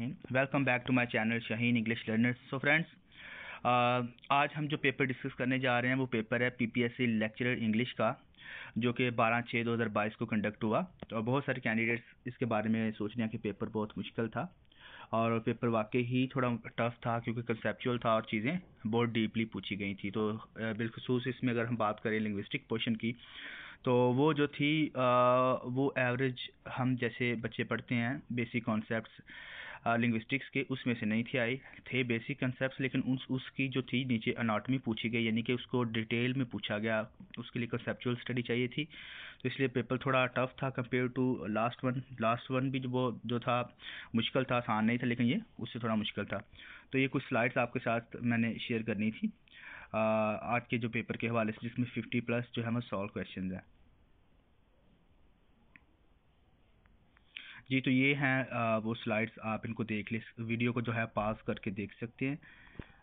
welcome back to my channel Shaheen English learners so friends आज हम जो पेपर डिस्कस करने जा रहे हैं वो पेपर है पीपीएससी लेक्चरर इंग्लिश का जो कि 12 छः 2022 को कंडक्ट हुआ तो बहुत सारे कैंडिडेट्स इसके बारे में सोच रहे हैं कि पेपर बहुत मुश्किल था और पेपर वाकई ही थोड़ा टफ था क्योंकि कंसेप्चुअल था और चीज़ें बहुत डीपली पूछी गई थी तो uh, बिलखसूस इसमें अगर हम बात करें लिंग्विस्टिक पोर्शन की तो वो जो थी uh, वो एवरेज हम जैसे बच्चे पढ़ते हैं बेसिक कॉन्सेप्ट लिंग्विस्टिक्स के उसमें से नहीं थी आई थे बेसिक कंसेप्ट लेकिन उस उसकी जो थी नीचे अनाटमी पूछी गई यानी कि उसको डिटेल में पूछा गया उसके लिए कंसेप्चुअल स्टडी चाहिए थी तो इसलिए पेपर थोड़ा टफ था compare to last one last one भी वो जो था मुश्किल था आसान नहीं था लेकिन ये उससे थोड़ा मुश्किल था तो ये कुछ स्लाइड्स आपके साथ मैंने शेयर करनी थी uh, आज के जो पेपर के हवाले से जिसमें फिफ्टी प्लस जो है मैं सॉल्व क्वेश्चन हैं जी तो ये हैं वो स्लाइड्स आप इनको देख ले वीडियो को जो है पास करके देख सकते हैं